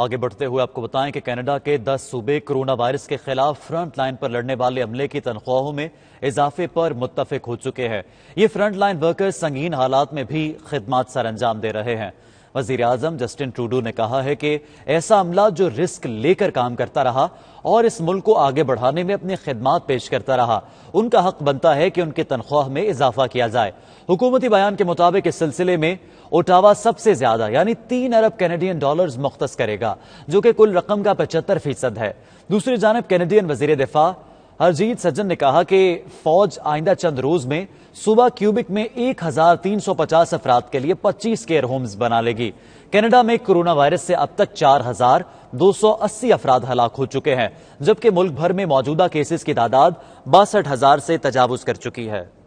आगे बढ़ते हुए आपको बताएं कि कनाडा के 10 सूबे कोरोना वायरस के खिलाफ फ्रंट लाइन पर लड़ने वाले अमले की तनख्वाहों में इजाफे पर मुतफिक हो चुके हैं ये फ्रंट लाइन वर्कर्स संगीन हालात में भी खिदमत सर अंजाम दे रहे हैं वजीर आजम जस्टिन ट्रूडो ने कहा है कि ऐसा अमला जो रिस्क लेकर काम करता रहा और इस मुल्क को आगे बढ़ाने में अपनी खदमात पेश करता रहा उनका हक बनता है कि उनकी तनख्वाह में इजाफा किया जाए हुकूमती बयान के मुताबिक इस सिलसिले में ओटावा सबसे ज्यादा यानी तीन अरब कैनेडियन डॉलर मुख्त करेगा जो कि कुल रकम का पचहत्तर फीसद है दूसरी जानब कैनेडियन वजीर दिफा हरजीत सज्जन ने कहा कि फौज आइंदा चंद रोज में सुबह क्यूबिक में 1,350 अफराद के लिए 25 केयर होम्स बना लेगी कनाडा में कोरोना वायरस से अब तक 4,280 अफराद हलाक हो चुके हैं जबकि मुल्क भर में मौजूदा केसेस की तादाद बासठ हजार से तजावज कर चुकी है